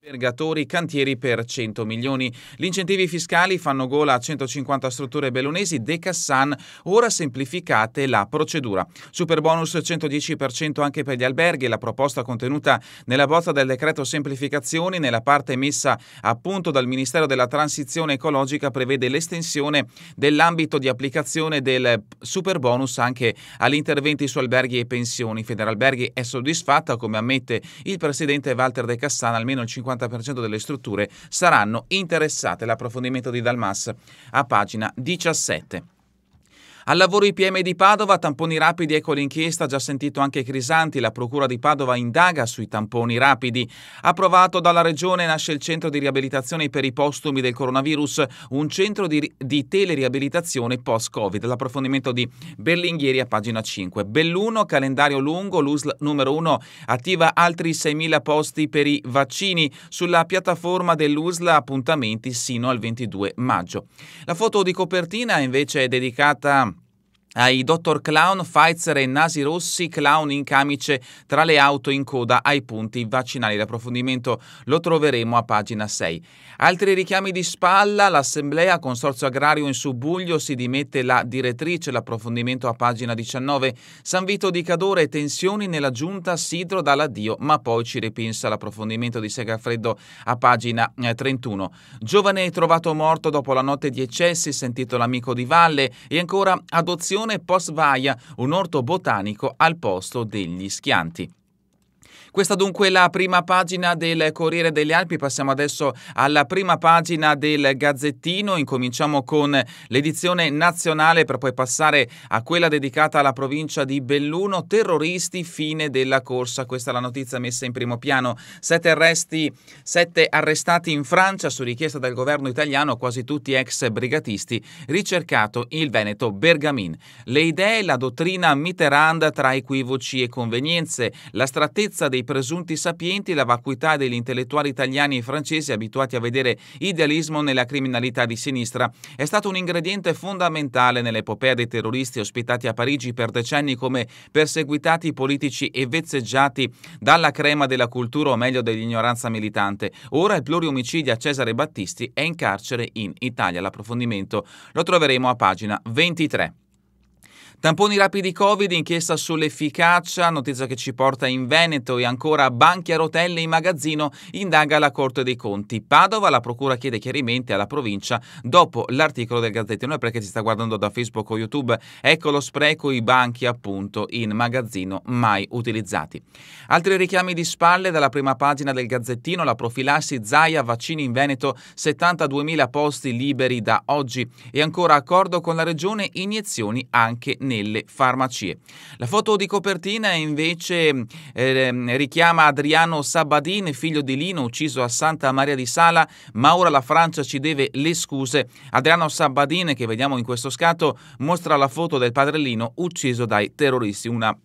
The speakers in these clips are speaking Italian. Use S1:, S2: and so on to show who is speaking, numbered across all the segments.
S1: Albergatori, cantieri per 100 milioni. Gli incentivi fiscali fanno gola a 150 strutture bellunesi. De Cassan, ora semplificate la procedura. Super bonus 110% anche per gli alberghi. La proposta contenuta nella bozza del decreto semplificazioni, nella parte messa a punto dal Ministero della Transizione Ecologica, prevede l'estensione dell'ambito di applicazione del super bonus anche agli interventi su alberghi e pensioni. Federalberghi è soddisfatta, come ammette il presidente Walter De Cassan, almeno il 50% 50% delle strutture saranno interessate all'approfondimento di Dalmas a pagina 17. Al lavoro IPM di Padova, tamponi rapidi, ecco l'inchiesta, già sentito anche Crisanti, la Procura di Padova indaga sui tamponi rapidi. Approvato dalla Regione nasce il centro di riabilitazione per i postumi del coronavirus, un centro di, di teleriabilitazione post-Covid. L'approfondimento di Berlinghieri a pagina 5. Belluno, calendario lungo, l'USL numero 1 attiva altri 6.000 posti per i vaccini sulla piattaforma dell'USL appuntamenti sino al 22 maggio. La foto di copertina invece è invece dedicata ai Dottor Clown, Pfizer e Nasi Rossi, clown in camice tra le auto in coda ai punti vaccinali. L'approfondimento lo troveremo a pagina 6. Altri richiami di spalla, l'Assemblea, Consorzio Agrario in subbuglio, si dimette la direttrice, l'approfondimento a pagina 19. San Vito di Cadore, tensioni nella giunta, Sidro dall'addio, ma poi ci ripensa l'approfondimento di Segafreddo a pagina 31. Eh, Giovane trovato morto dopo la notte di eccessi, sentito l'amico di Valle e ancora adozione coltivazione post-vaia, un orto botanico al posto degli schianti. Questa dunque è la prima pagina del Corriere delle Alpi, passiamo adesso alla prima pagina del Gazzettino, incominciamo con l'edizione nazionale per poi passare a quella dedicata alla provincia di Belluno, terroristi, fine della corsa, questa è la notizia messa in primo piano, sette arresti, sette arrestati in Francia su richiesta del governo italiano, quasi tutti ex brigatisti, ricercato il Veneto Bergamin. Le idee, la dottrina Mitterrand tra equivoci e convenienze, la strattezza dei presunti sapienti la vacuità degli intellettuali italiani e francesi abituati a vedere idealismo nella criminalità di sinistra è stato un ingrediente fondamentale nell'epopea dei terroristi ospitati a Parigi per decenni come perseguitati politici e vezzeggiati dalla crema della cultura o meglio dell'ignoranza militante. Ora il pluriomicidio a Cesare Battisti è in carcere in Italia. L'approfondimento lo troveremo a pagina 23. Tamponi rapidi Covid, inchiesta sull'efficacia, notizia che ci porta in Veneto e ancora banchi a rotelle in magazzino, indaga la Corte dei Conti. Padova, la Procura chiede chiarimenti alla provincia dopo l'articolo del Gazzettino. Perché ci sta guardando da Facebook o YouTube, ecco lo spreco, i banchi appunto in magazzino mai utilizzati. Altri richiami di spalle dalla prima pagina del Gazzettino, la profilassi Zaia, vaccini in Veneto, 72.000 posti liberi da oggi e ancora accordo con la Regione, iniezioni anche nelle farmacie. La foto di copertina invece eh, richiama Adriano Sabadin, figlio di Lino, ucciso a Santa Maria di Sala, ma ora la Francia ci deve le scuse. Adriano Sabadin, che vediamo in questo scatto, mostra la foto del padre Lino ucciso dai terroristi, una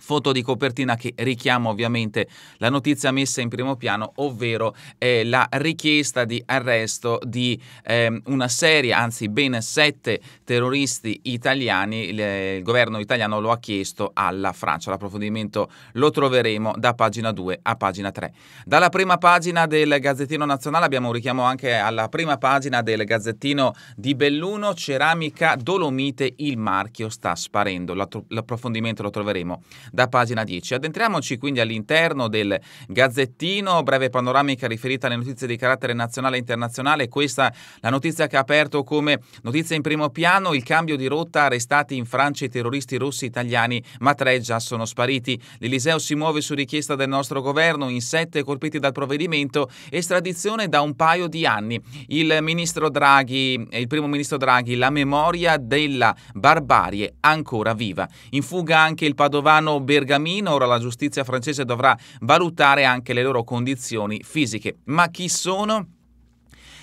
S1: Foto di copertina che richiama ovviamente la notizia messa in primo piano, ovvero eh, la richiesta di arresto di eh, una serie, anzi ben sette terroristi italiani. Il, eh, il, governo italiano lo ha chiesto alla Francia. L'approfondimento lo troveremo da pagina 2 a pagina 3. Dalla prima pagina del Gazzettino Nazionale abbiamo un richiamo anche alla prima pagina del Gazzettino di Belluno, Ceramica Dolomite, il marchio sta sparendo. L'approfondimento lo troveremo da pagina 10. Addentriamoci quindi all'interno del Gazzettino, breve panoramica riferita alle notizie di carattere nazionale e internazionale. Questa è la notizia che ha aperto come notizia in primo piano il cambio di rotta arrestati in Francia i terroristi russi italiani, ma tre già sono spariti. L'Eliseo si muove su richiesta del nostro governo in sette colpiti dal provvedimento estradizione da un paio di anni. Il ministro Draghi, il primo ministro Draghi, la memoria della barbarie ancora viva. In fuga anche il padovano Bergamino. Ora la giustizia francese dovrà valutare anche le loro condizioni fisiche. Ma chi sono?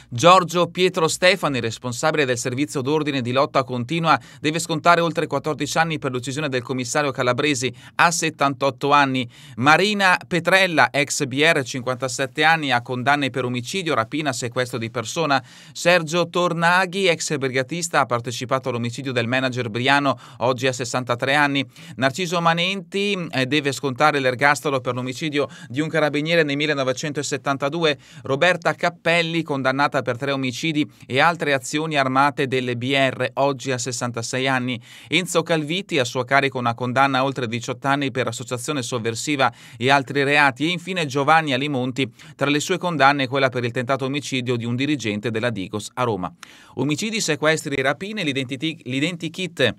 S1: Giorgio Pietro Stefani, responsabile del servizio d'ordine di lotta continua, deve scontare oltre 14 anni per l'uccisione del commissario Calabresi a 78 anni. Marina Petrella, ex BR, 57 anni, ha condanne per omicidio, rapina, sequestro di persona. Sergio Tornaghi, ex brigatista, ha partecipato all'omicidio del manager Briano, oggi a 63 anni. Narciso Manenti eh, deve scontare l'ergastolo per l'omicidio di un carabiniere nel 1972. Roberta Cappelli, condannata indagata per tre omicidi e altre azioni armate delle BR, oggi a 66 anni. Enzo Calviti, a suo carico una condanna a oltre 18 anni per associazione sovversiva e altri reati. E infine Giovanni Alimonti, tra le sue condanne quella per il tentato omicidio di un dirigente della Digos a Roma. Omicidi, sequestri e rapine, l'identikit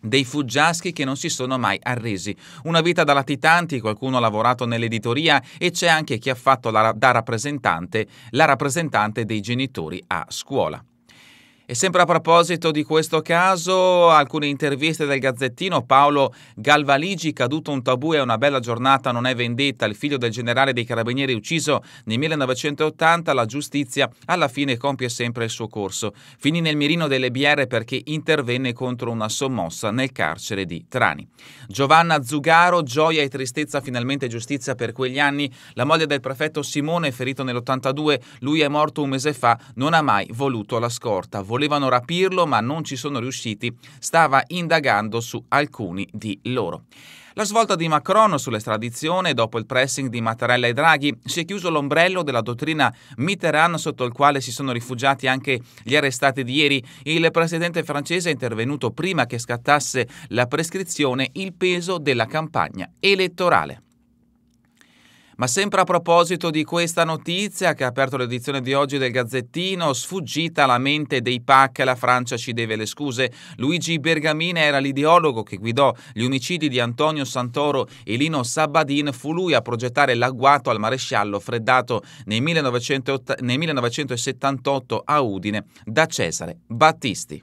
S1: dei fuggiaschi che non si sono mai arresi. Una vita da latitanti, qualcuno ha lavorato nell'editoria e c'è anche chi ha fatto la, da rappresentante, la rappresentante dei genitori a scuola. E sempre a proposito di questo caso, alcune interviste del Gazzettino, Paolo Galvaligi, caduto un tabù e una bella giornata non è vendetta, il figlio del generale dei carabinieri ucciso nel 1980, la giustizia alla fine compie sempre il suo corso. Finì nel mirino delle BR perché intervenne contro una sommossa nel carcere di Trani. Giovanna Zugaro, gioia e tristezza, finalmente giustizia per quegli anni, la moglie del prefetto Simone, ferito nell'82, lui è morto un mese fa, non ha mai voluto la scorta volevano rapirlo ma non ci sono riusciti, stava indagando su alcuni di loro. La svolta di Macron sull'estradizione dopo il pressing di Mattarella e Draghi si è chiuso l'ombrello della dottrina Mitterrand sotto il quale si sono rifugiati anche gli arrestati di ieri. Il presidente francese è intervenuto prima che scattasse la prescrizione il peso della campagna elettorale. Ma sempre a proposito di questa notizia che ha aperto l'edizione di oggi del Gazzettino, sfuggita alla mente dei PAC, la Francia ci deve le scuse. Luigi Bergamine era l'ideologo che guidò gli omicidi di Antonio Santoro e Lino Sabadin, fu lui a progettare l'agguato al maresciallo freddato nel, 1978, nel 1978 a Udine da Cesare Battisti.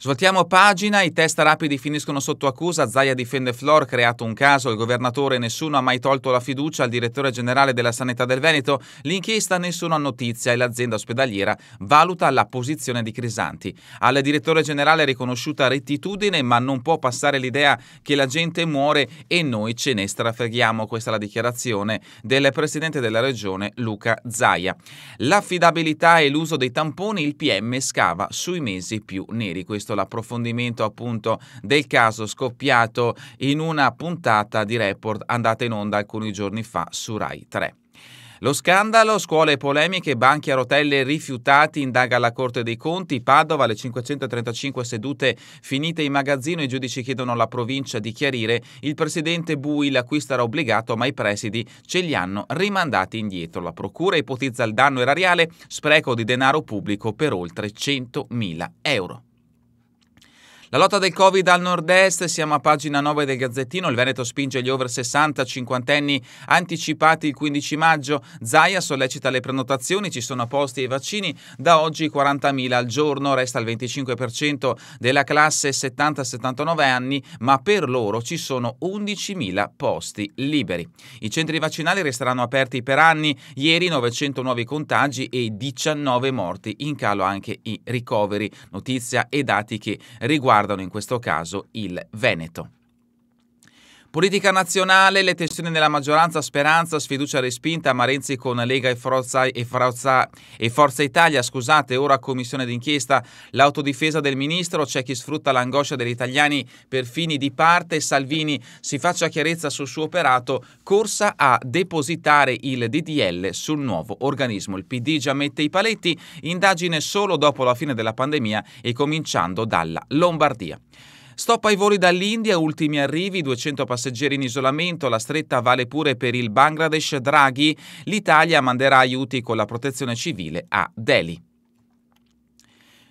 S1: Svoltiamo pagina, i test rapidi finiscono sotto accusa, Zaia difende Flor, creato un caso, il governatore nessuno ha mai tolto la fiducia al direttore generale della Sanità del Veneto, l'inchiesta nessuno ha notizia e l'azienda ospedaliera valuta la posizione di Crisanti. Al direttore generale è riconosciuta rettitudine, ma non può passare l'idea che la gente muore e noi ce ne strafreghiamo, questa è la dichiarazione del presidente della regione Luca Zaia. L'affidabilità e l'uso dei tamponi il PM scava sui mesi più neri. Questo questo l'approfondimento appunto del caso scoppiato in una puntata di report andata in onda alcuni giorni fa su Rai 3. Lo scandalo, scuole polemiche, banchi a rotelle rifiutati, indaga la Corte dei Conti, Padova, le 535 sedute finite in magazzino, i giudici chiedono alla provincia di chiarire, il presidente Bui l'acquisto era obbligato ma i presidi ce li hanno rimandati indietro. La procura ipotizza il danno erariale, spreco di denaro pubblico per oltre 100.000 euro. La lotta del Covid al nord-est, siamo a pagina 9 del Gazzettino, il Veneto spinge gli over 60 cinquantenni anticipati il 15 maggio, Zaia sollecita le prenotazioni, ci sono posti e vaccini, da oggi 40.000 al giorno, resta il 25% della classe 70-79 anni, ma per loro ci sono 11.000 posti liberi. I centri vaccinali resteranno aperti per anni, ieri 900 nuovi contagi e 19 morti, in calo anche i ricoveri, notizia e dati che riguardano riguardano in questo caso il Veneto. Politica nazionale, le tensioni nella maggioranza, speranza, sfiducia respinta, Marenzi con Lega e Forza, e Forza, e Forza Italia, scusate, ora commissione d'inchiesta, l'autodifesa del ministro, c'è chi sfrutta l'angoscia degli italiani per fini di parte, Salvini si faccia chiarezza sul suo operato, corsa a depositare il DDL sul nuovo organismo. Il PD già mette i paletti, indagine solo dopo la fine della pandemia e cominciando dalla Lombardia. Stop ai voli dall'India, ultimi arrivi, 200 passeggeri in isolamento, la stretta vale pure per il Bangladesh Draghi. L'Italia manderà aiuti con la protezione civile a Delhi.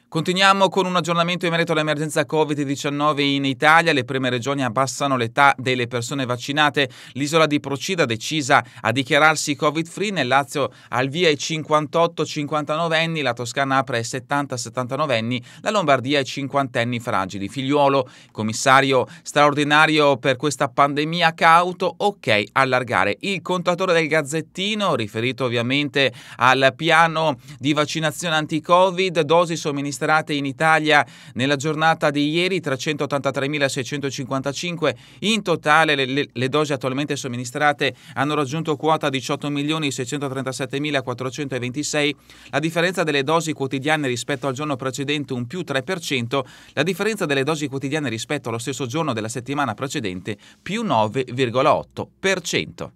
S1: Continuiamo con un aggiornamento in merito all'emergenza Covid-19 in Italia. Le prime regioni abbassano l'età delle persone vaccinate. L'isola di Procida decisa a dichiararsi Covid-free. Nel Lazio al via i 58-59 anni, la Toscana apre i 70-79 anni, la Lombardia i 50 anni fragili. Figliuolo, commissario straordinario per questa pandemia, cauto, ok, allargare. Il contatore del Gazzettino, riferito ovviamente al piano di vaccinazione anti-Covid, dosi somministrate registrate in Italia nella giornata di ieri, 383.655. In totale le, le, le dosi attualmente somministrate hanno raggiunto quota 18.637.426. La differenza delle dosi quotidiane rispetto al giorno precedente un più 3%, la differenza delle dosi quotidiane rispetto allo stesso giorno della settimana precedente più 9,8%.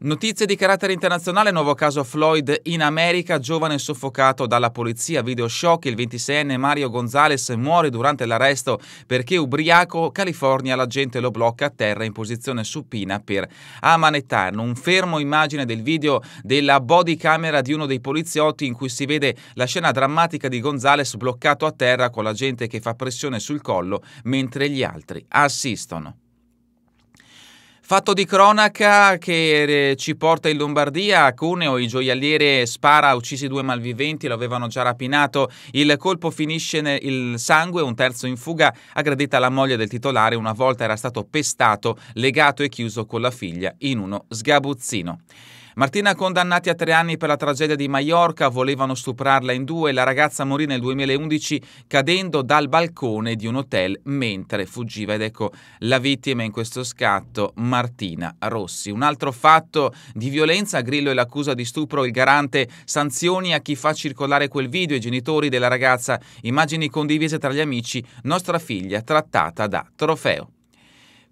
S1: Notizie di carattere internazionale, nuovo caso Floyd in America, giovane soffocato dalla polizia, video shock, il 26enne Mario Gonzalez muore durante l'arresto perché ubriaco, California, la gente lo blocca a terra in posizione supina per ammanettarlo. Un fermo immagine del video della body camera di uno dei poliziotti in cui si vede la scena drammatica di Gonzalez bloccato a terra con la gente che fa pressione sul collo mentre gli altri assistono. Fatto di cronaca che eh, ci porta in Lombardia, a Cuneo il gioielliere spara, uccisi due malviventi, lo avevano già rapinato, il colpo finisce nel sangue, un terzo in fuga, aggredita la moglie del titolare, una volta era stato pestato, legato e chiuso con la figlia in uno sgabuzzino. Martina condannati a tre anni per la tragedia di Maiorca, volevano stuprarla in due, la ragazza morì nel 2011 cadendo dal balcone di un hotel mentre fuggiva ed ecco la vittima in questo scatto Martina Rossi. Un altro fatto di violenza, Grillo e l'accusa di stupro, il garante sanzioni a chi fa circolare quel video, i genitori della ragazza, immagini condivise tra gli amici, nostra figlia trattata da trofeo.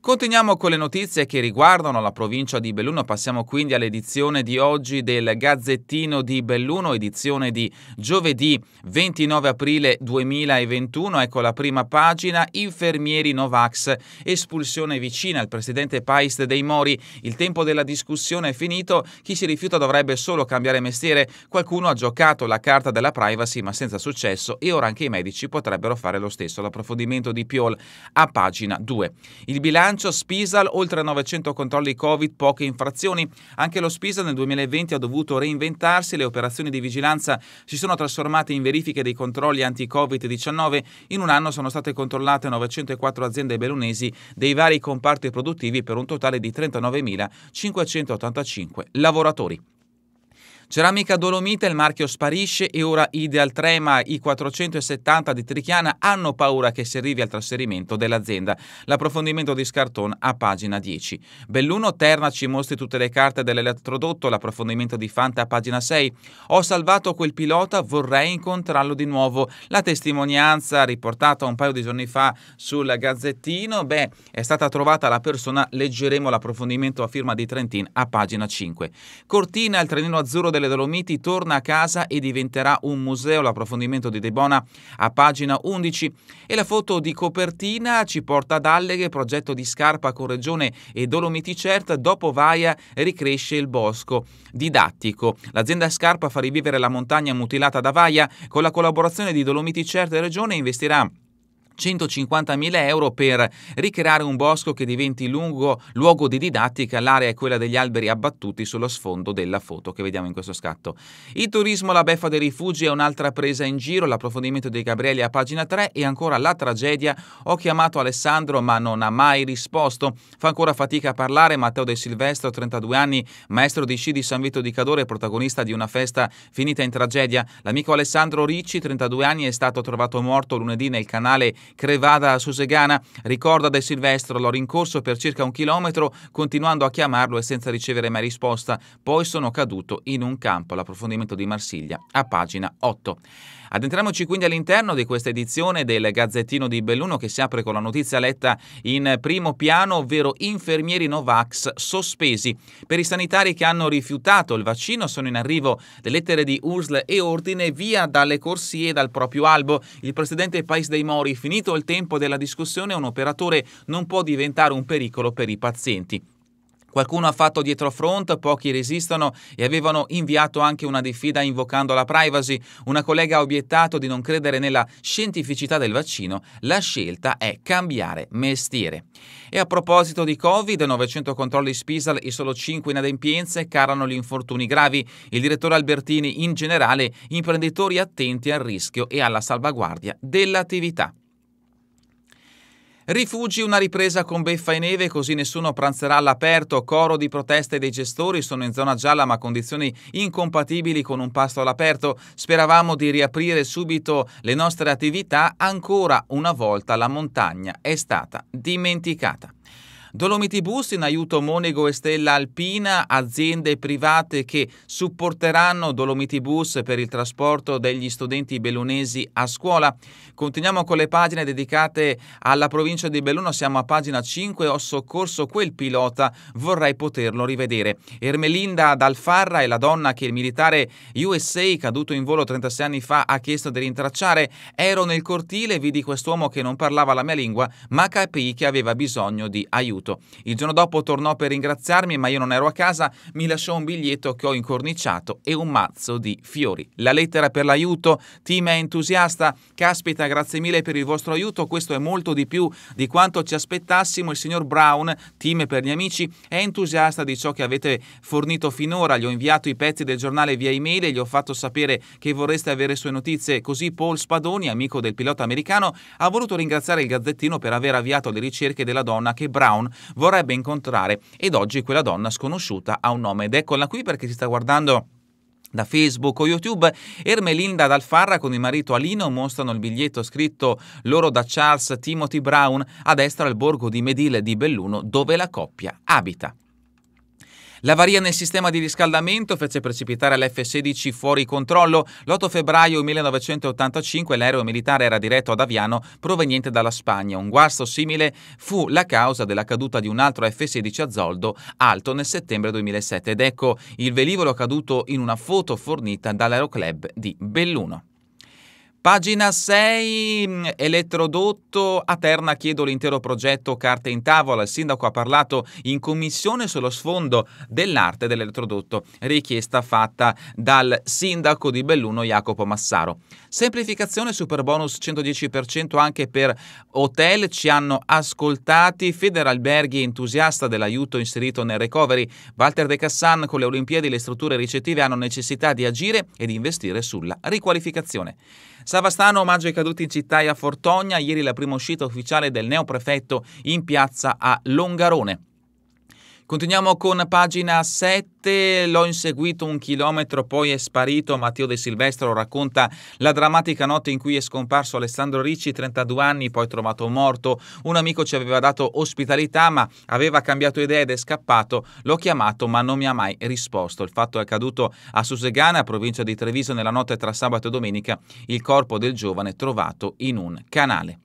S1: Continuiamo con le notizie che riguardano la provincia di Belluno, passiamo quindi all'edizione di oggi del Gazzettino di Belluno, edizione di giovedì 29 aprile 2021, ecco la prima pagina, infermieri Novax, espulsione vicina al presidente Pais dei Mori, il tempo della discussione è finito, chi si rifiuta dovrebbe solo cambiare mestiere, qualcuno ha giocato la carta della privacy ma senza successo e ora anche i medici potrebbero fare lo stesso, l'approfondimento di Piol a pagina 2. Il bilancio bilancio Spisal, oltre 900 controlli Covid, poche infrazioni. Anche lo Spisal nel 2020 ha dovuto reinventarsi, le operazioni di vigilanza si sono trasformate in verifiche dei controlli anti-Covid-19. In un anno sono state controllate 904 aziende bellunesi dei vari comparti produttivi per un totale di 39.585 lavoratori. Ceramica Dolomita, il marchio sparisce e ora Ideal Trema, i 470 di Trichiana hanno paura che si arrivi al trasferimento dell'azienda. L'approfondimento di Scarton a pagina 10. Belluno Terna ci mostri tutte le carte dell'elettrodotto, l'approfondimento di Fante a pagina 6. Ho salvato quel pilota, vorrei incontrarlo di nuovo. La testimonianza riportata un paio di giorni fa sul Gazzettino, beh, è stata trovata la persona, leggeremo l'approfondimento a firma di Trentin a pagina 5. Cortina, il trenino azzurro delle Dolomiti torna a casa e diventerà un museo. L'approfondimento di De Bona a pagina 11 e la foto di copertina ci porta ad Alleghe, progetto di scarpa con Regione e Dolomiti Cert, dopo Vaia ricresce il bosco. Didattico. L'azienda Scarpa fa rivivere la montagna mutilata da Vaia con la collaborazione di Dolomiti Cert e Regione investirà 150.000 euro per ricreare un bosco che diventi lungo, luogo di didattica, l'area è quella degli alberi abbattuti sullo sfondo della foto che vediamo in questo scatto. Il turismo, la beffa dei rifugi è un'altra presa in giro, l'approfondimento di Gabrielli a pagina 3 e ancora la tragedia. Ho chiamato Alessandro ma non ha mai risposto. Fa ancora fatica a parlare Matteo De Silvestro, 32 anni, maestro di sci di San Vito di Cadore, protagonista di una festa finita in tragedia. L'amico Alessandro Ricci, 32 anni, è stato trovato morto lunedì nel canale Crevada Susegana. Ricorda De Silvestro, l'ho rincorso per circa un chilometro continuando a chiamarlo e senza ricevere mai risposta. Poi sono caduto in un campo all'approfondimento di Marsiglia a pagina 8. Addentriamoci quindi all'interno di questa edizione del Gazzettino di Belluno che si apre con la notizia letta in primo piano, ovvero infermieri Novax sospesi. Per i sanitari che hanno rifiutato il vaccino sono in arrivo le lettere di URSL e ordine via dalle corsie e dal proprio albo. Il presidente Pais dei Mori, finito il tempo della discussione, un operatore non può diventare un pericolo per i pazienti. Qualcuno ha fatto dietrofront, pochi resistono e avevano inviato anche una diffida invocando la privacy. Una collega ha obiettato di non credere nella scientificità del vaccino. La scelta è cambiare mestiere. E a proposito di Covid, 900 controlli Spisal e solo 5 inadempienze carano gli infortuni gravi. Il direttore Albertini in generale imprenditori attenti al rischio e alla salvaguardia dell'attività. Rifugi una ripresa con beffa e neve così nessuno pranzerà all'aperto, coro di proteste dei gestori, sono in zona gialla ma condizioni incompatibili con un pasto all'aperto, speravamo di riaprire subito le nostre attività, ancora una volta la montagna è stata dimenticata. Dolomiti Bus in aiuto Monego e Stella Alpina, aziende private che supporteranno Dolomiti Bus per il trasporto degli studenti bellunesi a scuola. Continuiamo con le pagine dedicate alla provincia di Belluno, siamo a pagina 5, ho soccorso quel pilota, vorrei poterlo rivedere. Ermelinda D'Alfarra è la donna che il militare USA caduto in volo 36 anni fa ha chiesto di rintracciare. Ero nel cortile, vidi quest'uomo che non parlava la mia lingua, ma capì che aveva bisogno di aiuto saluto. Il giorno dopo tornò per ringraziarmi, ma io non ero a casa, mi lasciò un biglietto che ho incorniciato e un mazzo di fiori. La lettera per l'aiuto, team è entusiasta, caspita grazie mille per il vostro aiuto, questo è molto di più di quanto ci aspettassimo, il signor Brown, team per gli amici, è entusiasta di ciò che avete fornito finora, gli ho inviato i pezzi del giornale via email e gli ho fatto sapere che vorreste avere sue notizie, così Paul Spadoni, amico del pilota americano, ha voluto ringraziare il Gazzettino per aver avviato le ricerche della donna che Brown vorrebbe incontrare ed oggi quella donna sconosciuta ha un nome ed eccola qui perché si sta guardando da Facebook o YouTube, Ermelinda D'Alfarra con il marito Alino mostrano il biglietto scritto loro da Charles Timothy Brown a destra al borgo di Medile di Belluno dove la coppia abita. L'avaria nel sistema di riscaldamento fece precipitare l'F-16 fuori controllo. L'8 febbraio 1985 l'aereo militare era diretto ad Aviano proveniente dalla Spagna. Un guasto simile fu la causa della caduta di un altro F-16 a Zoldo alto nel settembre 2007 ed ecco il velivolo caduto in una foto fornita dall'Aeroclub di Belluno. Pagina 6, mm, elettrodotto, a Terna chiedo l'intero progetto carte in tavola. Il sindaco ha parlato in commissione sullo sfondo dell'arte dell'elettrodotto, richiesta fatta dal sindaco di Belluno Jacopo Massaro. Semplificazione super bonus 110% anche per hotel, ci hanno ascoltati Federalberghi entusiasta dell'aiuto inserito nel recovery, Walter De Cassan con le Olimpiadi le strutture ricettive hanno necessità di agire e di investire sulla riqualificazione. Savastano omaggio ai caduti in città e a Fortogna, ieri la prima uscita ufficiale del neoprefetto in piazza a Longarone. Continuiamo con pagina 7, l'ho inseguito un chilometro, poi è sparito, Matteo De Silvestro racconta la drammatica notte in cui è scomparso Alessandro Ricci, 32 anni, poi trovato morto, un amico ci aveva dato ospitalità ma aveva cambiato idea ed è scappato, l'ho chiamato ma non mi ha mai risposto. Il fatto è accaduto a Susegana, provincia di Treviso, nella notte tra sabato e domenica, il corpo del giovane trovato in un canale.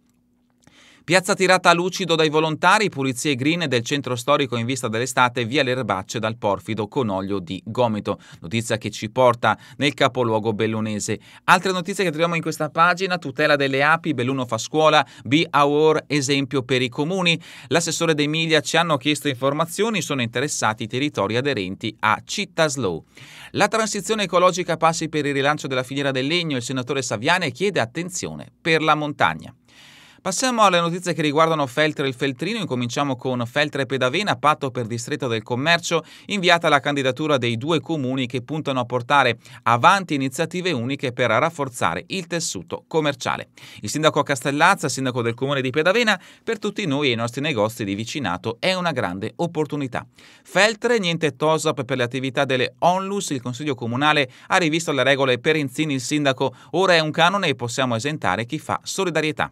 S1: Piazza tirata a lucido dai volontari, pulizie green del centro storico in vista dell'estate, via le erbacce dal porfido con olio di gomito. Notizia che ci porta nel capoluogo bellunese. Altre notizie che troviamo in questa pagina, tutela delle api, Belluno fa scuola, Be Our esempio per i comuni. L'assessore De Emilia ci hanno chiesto informazioni, sono interessati i territori aderenti a Città Slow. La transizione ecologica passi per il rilancio della filiera del legno, il senatore Saviane chiede attenzione per la montagna. Passiamo alle notizie che riguardano Feltre e il Feltrino. Incominciamo con Feltre e Pedavena, patto per distretto del commercio, inviata la candidatura dei due comuni che puntano a portare avanti iniziative uniche per rafforzare il tessuto commerciale. Il sindaco Castellazza, sindaco del comune di Pedavena, per tutti noi e i nostri negozi di vicinato è una grande opportunità. Feltre, niente TOSAP per le attività delle ONLUS. Il Consiglio Comunale ha rivisto le regole per Inzini il sindaco. Ora è un canone e possiamo esentare chi fa solidarietà.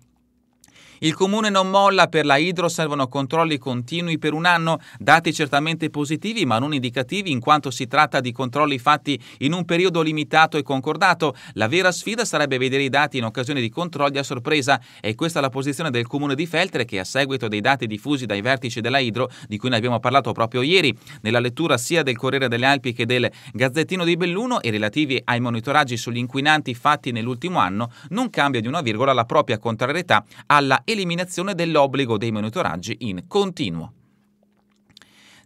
S1: Il comune non molla, per la idro servono controlli continui per un anno, dati certamente positivi ma non indicativi in quanto si tratta di controlli fatti in un periodo limitato e concordato. La vera sfida sarebbe vedere i dati in occasione di controlli a sorpresa e questa è la posizione del comune di Feltre che a seguito dei dati diffusi dai vertici della idro, di cui ne abbiamo parlato proprio ieri, nella lettura sia del Corriere delle Alpi che del Gazzettino di Belluno e relativi ai monitoraggi sugli inquinanti fatti nell'ultimo anno, non cambia di una virgola la propria contrarietà alla eliminazione dell'obbligo dei monitoraggi in continuo.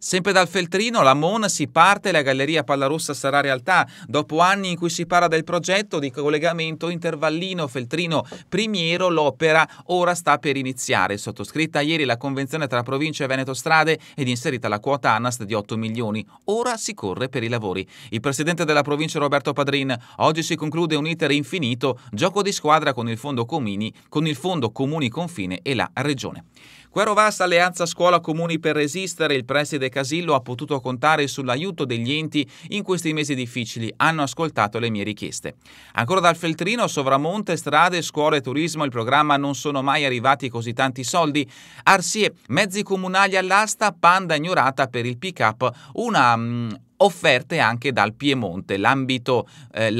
S1: Sempre dal Feltrino, la MON si parte e la Galleria Pallarossa sarà realtà. Dopo anni in cui si parla del progetto di collegamento intervallino Feltrino-Primiero, l'opera ora sta per iniziare. Sottoscritta ieri la convenzione tra provincia e Veneto Strade ed inserita la quota ANAS di 8 milioni. Ora si corre per i lavori. Il presidente della provincia Roberto Padrin, oggi si conclude un iter infinito, gioco di squadra con il fondo Comini, con il fondo Comuni Confine e la Regione. Quero Vasta Alleanza Scuola Comuni per resistere, il preside Casillo ha potuto contare sull'aiuto degli enti in questi mesi difficili. Hanno ascoltato le mie richieste. Ancora dal Feltrino, Sovramonte, strade, scuole, turismo, il programma non sono mai arrivati così tanti soldi. Arsie, mezzi comunali all'asta, panda ignorata per il pick-up, una... Um, offerte anche dal Piemonte, l'ambito, eh,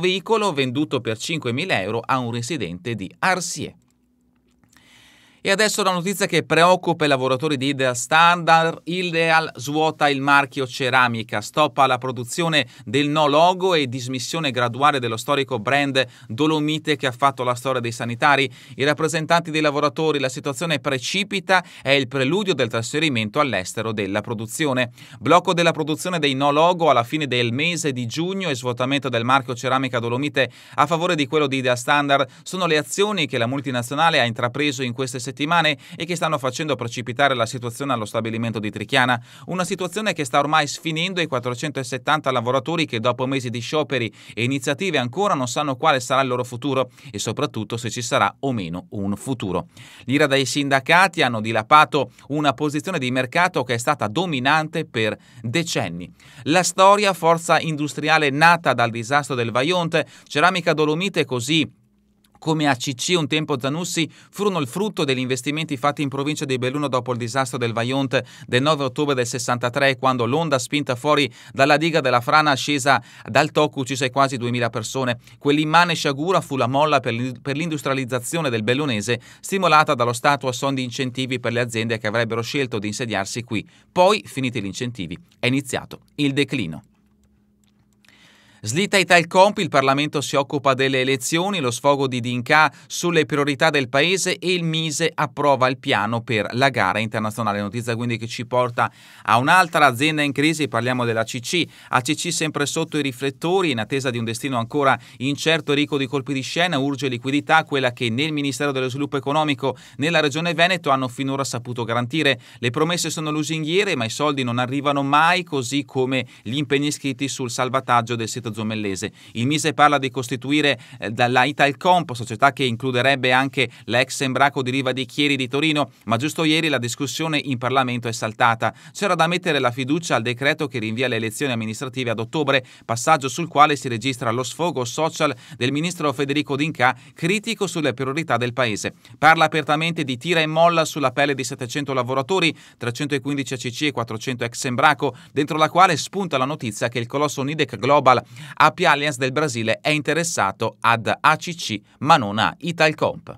S1: veicolo venduto per 5.000 euro a un residente di Arsie. E adesso la notizia che preoccupa i lavoratori di Ideal Standard, Ideal svuota il marchio ceramica, stoppa la produzione del no logo e dismissione graduale dello storico brand Dolomite che ha fatto la storia dei sanitari. I rappresentanti dei lavoratori, la situazione precipita, è il preludio del trasferimento all'estero della produzione. Blocco della produzione dei no logo alla fine del mese di giugno e svuotamento del marchio ceramica Dolomite a favore di quello di Ideal Standard sono le azioni che la multinazionale ha intrapreso in queste settimane settimane e che stanno facendo precipitare la situazione allo stabilimento di Trichiana, una situazione che sta ormai sfinendo i 470 lavoratori che dopo mesi di scioperi e iniziative ancora non sanno quale sarà il loro futuro e soprattutto se ci sarà o meno un futuro. L'ira dei sindacati hanno dilapato una posizione di mercato che è stata dominante per decenni. La storia forza industriale nata dal disastro del Vaionte, ceramica dolomite così come ACC un tempo Zanussi furono il frutto degli investimenti fatti in provincia di Belluno dopo il disastro del Vajont del 9 ottobre del 63 quando l'onda spinta fuori dalla diga della frana scesa dal Tocco uccise quasi 2000 persone. Quell'immane sciagura fu la molla per l'industrializzazione del bellunese stimolata dallo Stato a son di incentivi per le aziende che avrebbero scelto di insediarsi qui. Poi, finiti gli incentivi, è iniziato il declino. Slitta Italcomp, il Parlamento si occupa delle elezioni, lo sfogo di Dinca sulle priorità del paese e il Mise approva il piano per la gara internazionale. Notizia quindi che ci porta a un'altra azienda in crisi, parliamo della CC. ACC sempre sotto i riflettori, in attesa di un destino ancora incerto e ricco di colpi di scena, urge liquidità, quella che nel Ministero dello Sviluppo Economico nella Regione Veneto hanno finora saputo garantire. Le promesse sono lusinghiere, ma i soldi non arrivano mai, così come gli impegni iscritti sul salvataggio del settore Roberto Zomellese. Il Mise parla di costituire eh, dalla Italcomp, società che includerebbe anche l'ex Embraco di Riva di Chieri di Torino, ma giusto ieri la discussione in Parlamento è saltata. C'era da mettere la fiducia al decreto che rinvia le elezioni amministrative ad ottobre, passaggio sul quale si registra lo sfogo social del ministro Federico D'Inca, critico sulle priorità del paese. Parla apertamente di tira e molla sulla pelle di 700 lavoratori, 315 ACC e 400 ex Embraco, dentro la quale spunta la notizia che il colosso Nidec Global AP Alliance del Brasile è interessato ad ACC ma non a Italcomp.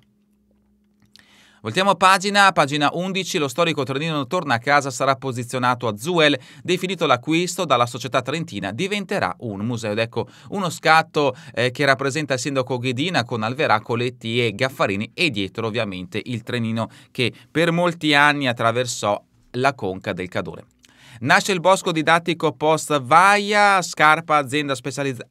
S1: Voltiamo pagina, pagina 11, lo storico Trenino torna a casa, sarà posizionato a Zuel, definito l'acquisto dalla società trentina, diventerà un museo. Ed ecco uno scatto eh, che rappresenta il sindaco Ghedina con Alverà, Coletti e Gaffarini e dietro ovviamente il Trenino che per molti anni attraversò la conca del Cadore. Nasce il bosco didattico post Vaia, Scarpa, azienda specializzata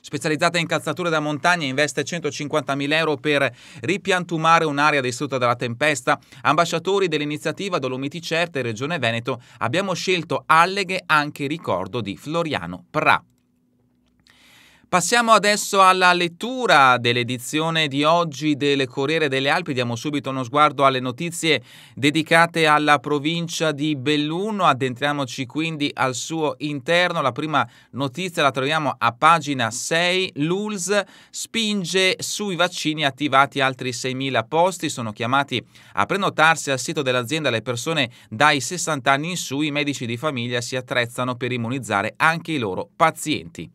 S1: specializzata in calzature da montagna, investe 150.000 euro per ripiantumare un'area distrutta dalla tempesta. Ambasciatori dell'iniziativa Dolomiti Certe Regione Veneto, abbiamo scelto alleghe anche ricordo di Floriano Pra. Passiamo adesso alla lettura dell'edizione di oggi del Corriere delle Alpi. Diamo subito uno sguardo alle notizie dedicate alla provincia di Belluno. Addentriamoci quindi al suo interno. La prima notizia la troviamo a pagina 6. L'ULS spinge sui vaccini attivati altri 6.000 posti. Sono chiamati a prenotarsi al sito dell'azienda le persone dai 60 anni in su. I medici di famiglia si attrezzano per immunizzare anche i loro pazienti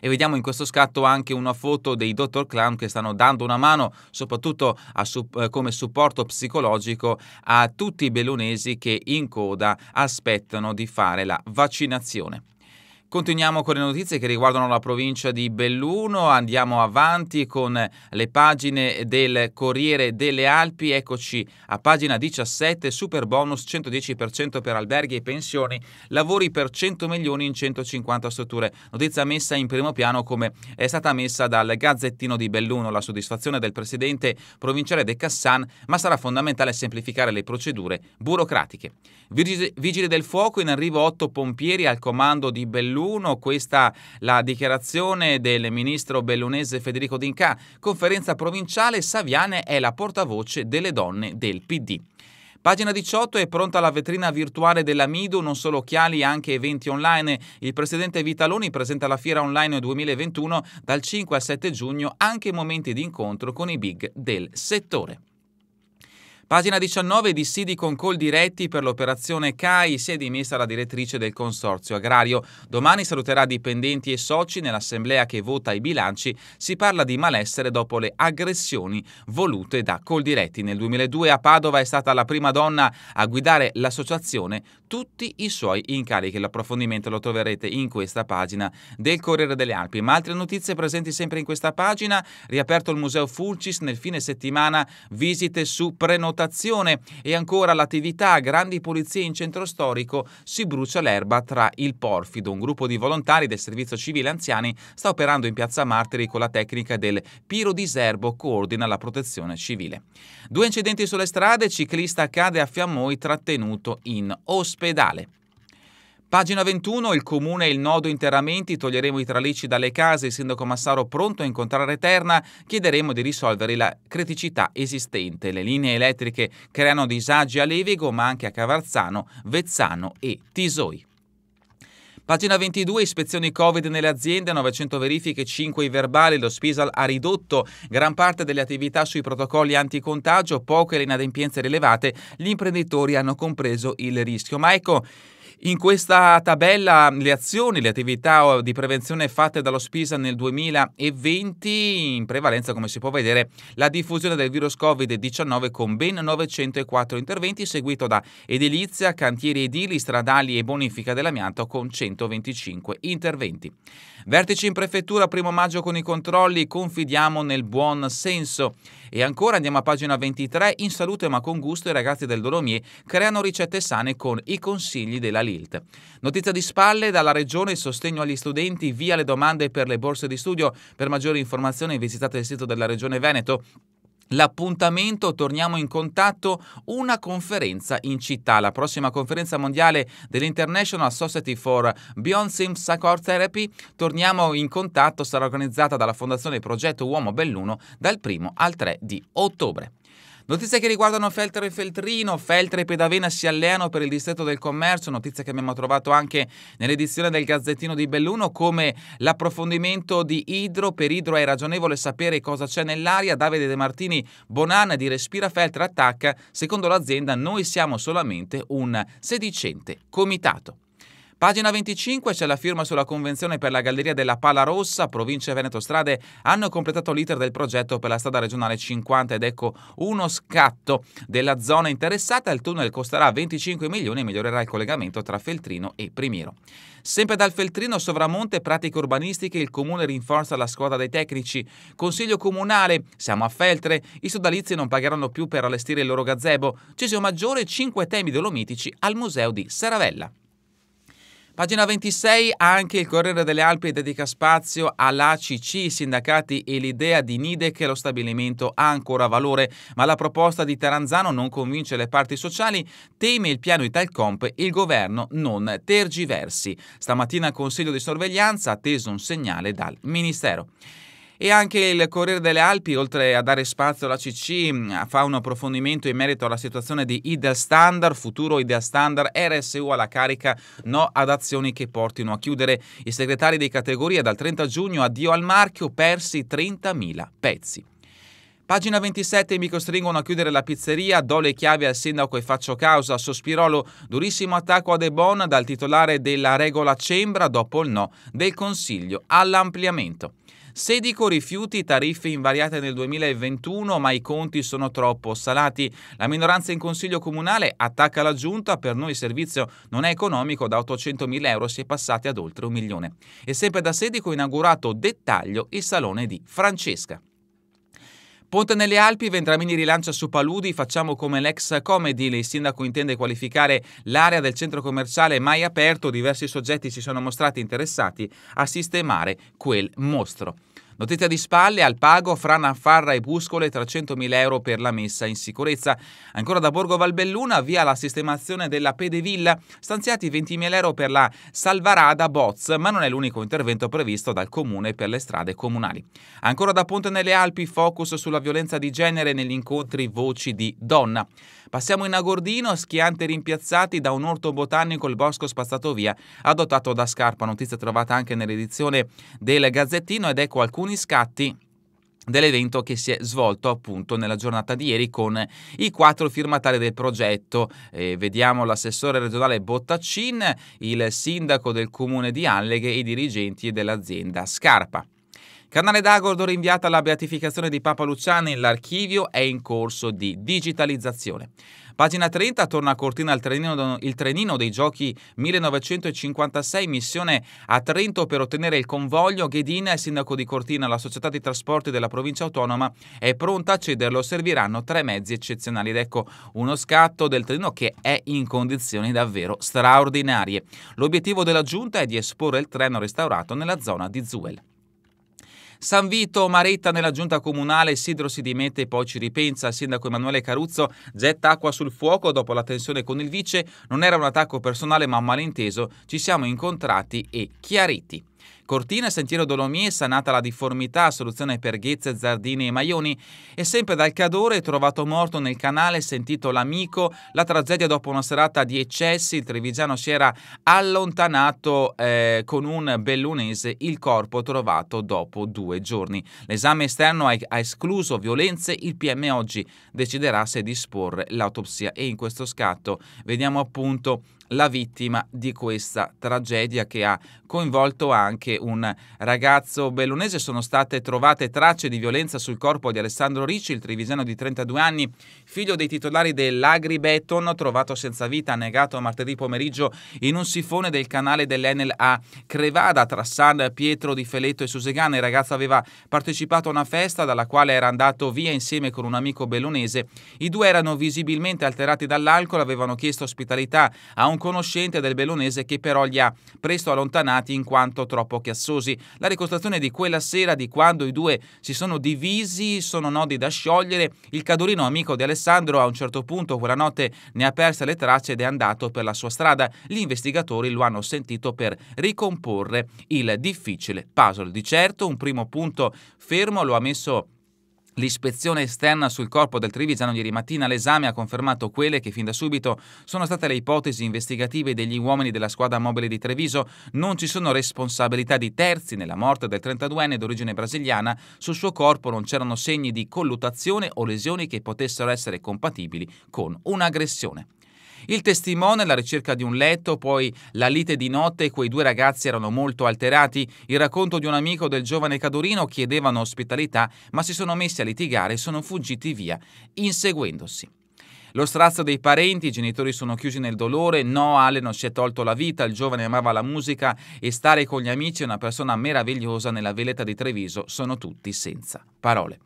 S1: e vediamo in questo scatto anche una foto dei Dr. Clown che stanno dando una mano soprattutto a, eh, come supporto psicologico a tutti i bellunesi che in coda aspettano di fare la vaccinazione. Continuiamo con le notizie che riguardano la provincia di Belluno, andiamo avanti con le pagine del Corriere delle Alpi, eccoci a pagina 17, super bonus 110% per alberghi e pensioni, lavori per 100 milioni in 150 strutture, notizia messa in primo piano come è stata messa dal Gazzettino di Belluno, la soddisfazione del presidente provinciale De Cassan, ma sarà fondamentale semplificare le procedure burocratiche. Vigili del fuoco in arrivo 8 pompieri al comando di Belluno l'uno, questa la dichiarazione del ministro bellunese Federico D'Inca, conferenza provinciale Saviane è la portavoce delle donne del PD. Pagina 18 è pronta la vetrina virtuale della Midu, non solo occhiali, anche eventi online. Il presidente Vitaloni presenta la fiera online 2021 dal 5 al 7 giugno, anche momenti di incontro con i big del settore. Pagina 19, di Sidi con col diretti per l'operazione CAI, si è dimessa la direttrice del Consorzio Agrario. Domani saluterà dipendenti e soci nell'assemblea che vota i bilanci. Si parla di malessere dopo le aggressioni volute da Coldiretti. Nel 2002 a Padova è stata la prima donna a guidare l'associazione, tutti i suoi incarichi. L'approfondimento lo troverete in questa pagina del Corriere delle Alpi. Ma altre notizie presenti sempre in questa pagina, riaperto il Museo Fulcis nel fine settimana, visite su prenotazione votazione e ancora l'attività Grandi pulizie in centro storico si brucia l'erba tra il Porfido. Un gruppo di volontari del Servizio Civile Anziani sta operando in Piazza Martiri con la tecnica del piro diserbo serbo coordina la protezione civile. Due incidenti sulle strade, ciclista cade a Fiammoi trattenuto in ospedale. Pagina 21, il comune e il nodo interramenti, toglieremo i tralicci dalle case, il sindaco Massaro pronto a incontrare Eterna, chiederemo di risolvere la criticità esistente. Le linee elettriche creano disagi a Levigo ma anche a Cavarzano, Vezzano e Tisoi. Pagina 22, ispezioni Covid nelle aziende, 900 verifiche, 5 i verbali, lo Spisal ha ridotto gran parte delle attività sui protocolli anticontagio, poche le inadempienze rilevate, gli imprenditori hanno compreso il rischio. Ma ecco, in questa tabella le azioni, le attività oh, di prevenzione fatte dallo Spisa nel 2020, in prevalenza come si può vedere la diffusione del virus Covid-19 con ben 904 interventi, seguito da edilizia, cantieri edili, stradali e bonifica dell'amianto con 125 interventi. Vertici in prefettura primo maggio con i controlli, confidiamo nel buon senso. E ancora andiamo a pagina 23, in salute ma con gusto i ragazzi del Dolomier creano ricette sane con i consigli della Lilt. Notizia di spalle dalla regione, il sostegno agli studenti, via le domande per le borse di studio. Per maggiori informazioni visitate il sito della regione Veneto L'appuntamento, torniamo in contatto, una conferenza in città, la prossima conferenza mondiale dell'International Society for Beyond Sim Psychotherapy, torniamo in contatto, sarà organizzata dalla Fondazione Progetto Uomo Belluno dal 1 al 3 di ottobre. Notizie che riguardano Feltre e Feltrino, Feltre e Pedavena si alleano per il distretto del commercio, notizia che abbiamo trovato anche nell'edizione del Gazzettino di Belluno, come l'approfondimento di Idro, per Idro è ragionevole sapere cosa c'è nell'aria, Davide De Martini Bonanna di Respira Feltre attacca, secondo l'azienda noi siamo solamente un sedicente comitato. Pagina 25 c'è la firma sulla convenzione per la Galleria della Pala Rossa, Provincia Veneto Strade hanno completato l'iter del progetto per la strada regionale 50 ed ecco uno scatto della zona interessata. Il tunnel costerà 25 milioni e migliorerà il collegamento tra Feltrino e Primiero. Sempre dal Feltrino Sovramonte pratiche urbanistiche il comune rinforza la squadra dei tecnici. Consiglio comunale, siamo a Feltre, i sodalizi non pagheranno più per allestire il loro gazebo. Cesio Maggiore, 5 temi dolomitici al museo di Saravella. Pagina 26 anche il Corriere delle Alpi dedica spazio all'ACC, i sindacati e l'idea di Nide che lo stabilimento ha ancora valore, ma la proposta di Taranzano non convince le parti sociali, teme il piano Italcomp, il governo non tergiversi. Stamattina Consiglio di sorveglianza ha atteso un segnale dal Ministero. E anche il Corriere delle Alpi, oltre a dare spazio alla CC, fa un approfondimento in merito alla situazione di Idea Standard, futuro Idea Standard, RSU alla carica, no ad azioni che portino a chiudere. I segretari di categoria dal 30 giugno addio al marchio, persi 30.000 pezzi. Pagina 27, mi costringono a chiudere la pizzeria, do le chiavi al sindaco e faccio causa, sospirolo, durissimo attacco a De Bon dal titolare della regola Cembra dopo il no del Consiglio all'ampliamento. Sedico rifiuti tariffe invariate nel 2021, ma i conti sono troppo salati. La minoranza in consiglio comunale attacca la giunta, per noi il servizio non è economico, da 800.000 euro si è passati ad oltre un milione. E sempre da Sedico inaugurato dettaglio il salone di Francesca. Ponte nelle Alpi, Vendramini rilancia su Paludi, facciamo come l'ex comedy, il sindaco intende qualificare l'area del centro commerciale mai aperto, diversi soggetti si sono mostrati interessati a sistemare quel mostro. Notizia di spalle al pago fra Naffarra e Buscole 300.000 euro per la messa in sicurezza. Ancora da Borgo Valbelluna via la sistemazione della Pedevilla, stanziati 20.000 euro per la Salvarada Boz, ma non è l'unico intervento previsto dal comune per le strade comunali. Ancora da Ponte nelle Alpi focus sulla violenza di genere negli incontri Voci di Donna. Passiamo in Agordino, schianti rimpiazzati da un orto botanico il bosco spazzato via, adottato da scarpa, notizia trovata anche nell'edizione del Gazzettino ed ecco alcuni alcuni scatti dell'evento che si è svolto appunto nella giornata di ieri con i quattro firmatari del progetto. Eh, vediamo l'assessore regionale Bottaccin, il sindaco del comune di Alleghe e i dirigenti dell'azienda Scarpa. Canale d'Agordo rinviata alla beatificazione di Papa Luciani, l'archivio è in corso di digitalizzazione. Pagina 30 torna a Cortina il trenino, il trenino, dei giochi 1956, missione a Trento per ottenere il convoglio. Ghedina, il sindaco di Cortina, la società di trasporti della provincia autonoma, è pronta a cederlo. Serviranno tre mezzi eccezionali. Ed ecco uno scatto del trenino che è in condizioni davvero straordinarie. L'obiettivo della giunta è di esporre il treno restaurato nella zona di Zuel. San Vito, Maretta nella giunta comunale, Sidro si dimette e poi ci ripensa. Il sindaco Emanuele Caruzzo getta acqua sul fuoco dopo la tensione con il vice. Non era un attacco personale ma un malinteso. Ci siamo incontrati e chiariti. Cortina, Sentiero Dolomie, sanata la difformità, soluzione per ghezze, zardini e maioni e sempre dal Cadore trovato morto nel canale sentito l'amico, la tragedia dopo una serata di eccessi, il Trevigiano si era allontanato eh, con un bellunese, il corpo trovato dopo due giorni. L'esame esterno ha, ha escluso violenze, il PM oggi deciderà se disporre l'autopsia e in questo scatto vediamo appunto la vittima di questa tragedia che ha coinvolto anche un ragazzo bellunese. Sono state trovate tracce di violenza sul corpo di Alessandro Ricci, il trivisano di 32 anni, figlio dei titolari dell'Agribeton, trovato senza vita, annegato martedì pomeriggio in un sifone del canale dell'Enel a Crevada tra San Pietro di Feletto e Susegana. Il ragazzo aveva partecipato a una festa dalla quale era andato via insieme con un amico bellunese. I due erano visibilmente alterati dall'alcol, avevano chiesto ospitalità a un conoscente del bellonese che però li ha presto allontanati in quanto troppo chiassosi. La ricostruzione di quella sera di quando i due si sono divisi sono nodi da sciogliere. Il Cadurino amico di Alessandro a un certo punto quella notte ne ha perse le tracce ed è andato per la sua strada. Gli investigatori lo hanno sentito per ricomporre il difficile puzzle. Di certo un primo punto fermo lo ha messo L'ispezione esterna sul corpo del Trevisano ieri mattina all'esame ha confermato quelle che fin da subito sono state le ipotesi investigative degli uomini della squadra mobile di Treviso. Non ci sono responsabilità di terzi nella morte del 32enne d'origine brasiliana. Sul suo corpo non c'erano segni di colluttazione o lesioni che potessero essere compatibili con un'aggressione. Il testimone alla ricerca di un letto, poi la lite di notte, quei due ragazzi erano molto alterati, il racconto di un amico del giovane Cadorino chiedevano ospitalità, ma si sono messi a litigare e sono fuggiti via, inseguendosi. Lo strazio dei parenti, i genitori sono chiusi nel dolore, no, Allen non si è tolto la vita, il giovane amava la musica e stare con gli amici è una persona meravigliosa nella veletta di Treviso, sono tutti senza parole.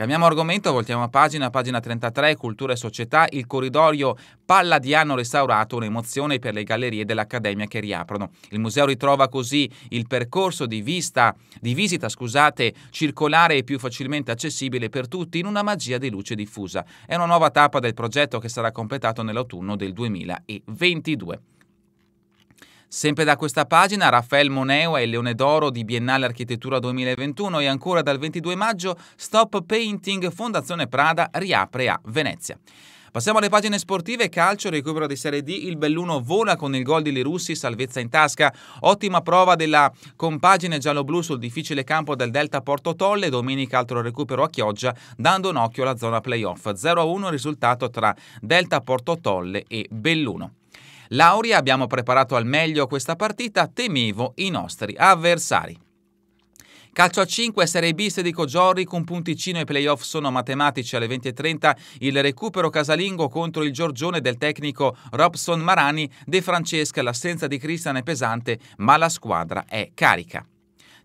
S1: Cambiamo argomento, voltiamo a pagina, pagina 33, Cultura e Società, il corridoio palladiano restaurato, un'emozione per le gallerie dell'Accademia che riaprono. Il museo ritrova così il percorso di, vista, di visita scusate, circolare e più facilmente accessibile per tutti in una magia di luce diffusa. È una nuova tappa del progetto che sarà completato nell'autunno del 2022. Sempre da questa pagina Raffaele Moneo è il Leone d'Oro di Biennale Architettura 2021 e ancora dal 22 maggio Stop Painting Fondazione Prada riapre a Venezia. Passiamo alle pagine sportive, calcio, recupero di Serie D, il Belluno vola con il gol di Lirussi, salvezza in tasca, ottima prova della compagine giallo-blu sul difficile campo del Delta Porto Tolle, domenica altro recupero a Chioggia, dando un occhio alla zona playoff, 0-1 risultato tra Delta Porto Tolle e Belluno. Lauria, abbiamo preparato al meglio questa partita, temevo i nostri avversari. Calcio a 5, Serie B, Sedico Giorri con punticino e playoff sono matematici alle 20.30. Il recupero casalingo contro il Giorgione del tecnico Robson Marani. De Francesca, l'assenza di Cristian è pesante, ma la squadra è carica.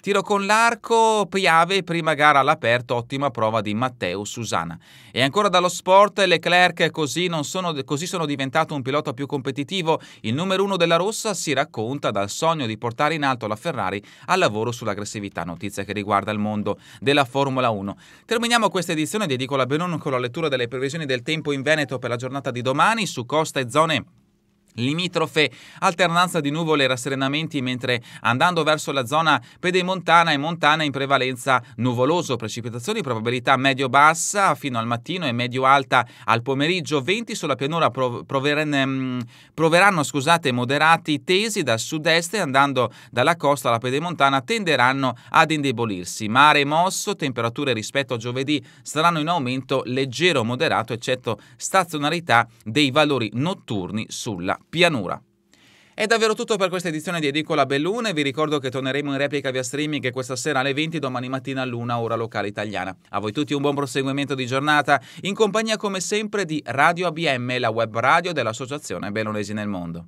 S1: Tiro con l'arco, Piave, prima gara all'aperto, ottima prova di Matteo Susana. E ancora dallo sport, Leclerc così, sono, così sono diventato un pilota più competitivo. Il numero uno della rossa si racconta dal sogno di portare in alto la Ferrari al lavoro sull'aggressività, notizia che riguarda il mondo della Formula 1. Terminiamo questa edizione di Edicola Benon con la lettura delle previsioni del tempo in Veneto per la giornata di domani su costa e zone limitrofe, alternanza di nuvole e rasserenamenti mentre andando verso la zona pedemontana e montana in prevalenza nuvoloso, precipitazioni probabilità medio-bassa fino al mattino e medio-alta al pomeriggio, venti sulla pianura proveren, mm, proveranno scusate, moderati tesi dal sud-est e andando dalla costa alla pedemontana tenderanno ad indebolirsi, mare mosso, temperature rispetto a giovedì saranno in aumento leggero moderato eccetto stazionalità dei valori notturni sulla Pianura. È davvero tutto per questa edizione di Edicola Bellune, vi ricordo che torneremo in replica via streaming questa sera alle 20, domani mattina all'1 ora locale italiana. A voi tutti un buon proseguimento di giornata, in compagnia come sempre di Radio ABM, la web radio dell'Associazione Bellunesi nel Mondo.